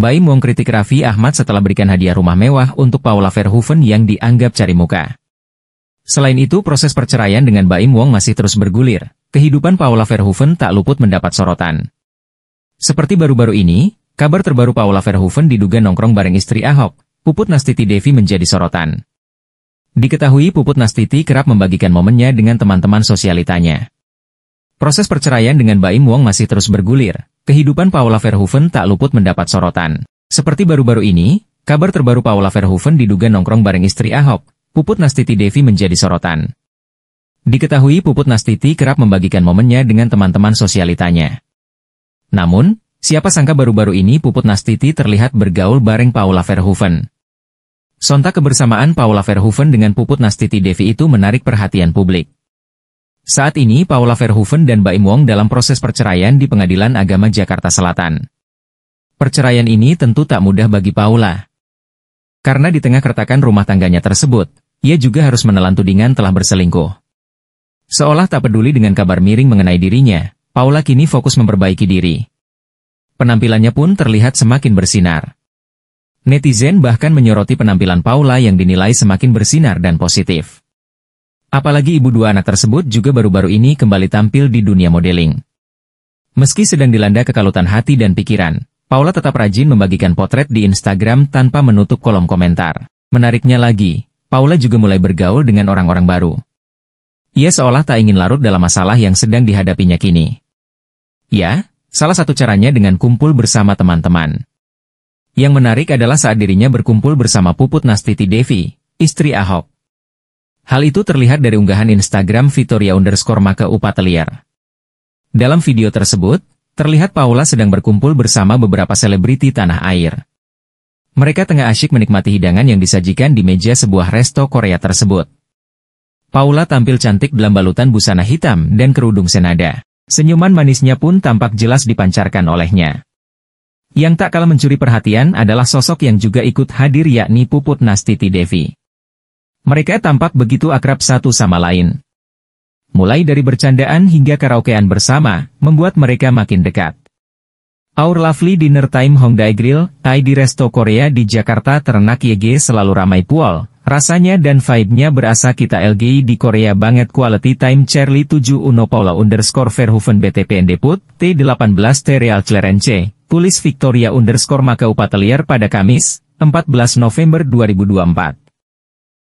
Baim Wong kritik Raffi Ahmad setelah berikan hadiah rumah mewah untuk Paula Verhoeven yang dianggap cari muka. Selain itu proses perceraian dengan Baim Wong masih terus bergulir. Kehidupan Paula Verhoeven tak luput mendapat sorotan. Seperti baru-baru ini, kabar terbaru Paula Verhoeven diduga nongkrong bareng istri Ahok, Puput Nastiti Devi menjadi sorotan. Diketahui Puput Nastiti kerap membagikan momennya dengan teman-teman sosialitanya. Proses perceraian dengan Baim Wong masih terus bergulir kehidupan Paula Verhoeven tak luput mendapat sorotan. Seperti baru-baru ini, kabar terbaru Paula Verhoeven diduga nongkrong bareng istri Ahok, Puput Nastiti Devi menjadi sorotan. Diketahui Puput Nastiti kerap membagikan momennya dengan teman-teman sosialitanya. Namun, siapa sangka baru-baru ini Puput Nastiti terlihat bergaul bareng Paula Verhoeven. Sontak kebersamaan Paula Verhoeven dengan Puput Nastiti Devi itu menarik perhatian publik. Saat ini Paula Verhoeven dan Baim Wong dalam proses perceraian di Pengadilan Agama Jakarta Selatan. Perceraian ini tentu tak mudah bagi Paula. Karena di tengah keretakan rumah tangganya tersebut, ia juga harus menelan tudingan telah berselingkuh. Seolah tak peduli dengan kabar miring mengenai dirinya, Paula kini fokus memperbaiki diri. Penampilannya pun terlihat semakin bersinar. Netizen bahkan menyoroti penampilan Paula yang dinilai semakin bersinar dan positif. Apalagi ibu dua anak tersebut juga baru-baru ini kembali tampil di dunia modeling. Meski sedang dilanda kekalutan hati dan pikiran, Paula tetap rajin membagikan potret di Instagram tanpa menutup kolom komentar. Menariknya lagi, Paula juga mulai bergaul dengan orang-orang baru. Ia seolah tak ingin larut dalam masalah yang sedang dihadapinya kini. Ya, salah satu caranya dengan kumpul bersama teman-teman. Yang menarik adalah saat dirinya berkumpul bersama Puput Nastiti Devi, istri Ahok, Hal itu terlihat dari unggahan Instagram Vitoria underscore Maka Upateliar. Dalam video tersebut, terlihat Paula sedang berkumpul bersama beberapa selebriti tanah air. Mereka tengah asyik menikmati hidangan yang disajikan di meja sebuah resto Korea tersebut. Paula tampil cantik dalam balutan busana hitam dan kerudung senada. Senyuman manisnya pun tampak jelas dipancarkan olehnya. Yang tak kalah mencuri perhatian adalah sosok yang juga ikut hadir yakni Puput Nastiti Devi. Mereka tampak begitu akrab satu sama lain. Mulai dari bercandaan hingga karaokean bersama, membuat mereka makin dekat. Our Lovely Dinner Time Hongdae Grill, Thai di Resto Korea di Jakarta Ternak YG selalu ramai pual, rasanya dan vibe-nya berasa kita LGI di Korea banget quality time Charlie 7 Uno Paula underscore Verhoeven BTPN Deput T18 Terial Clarence, tulis Victoria underscore Maka Upatelier pada Kamis, 14 November 2024.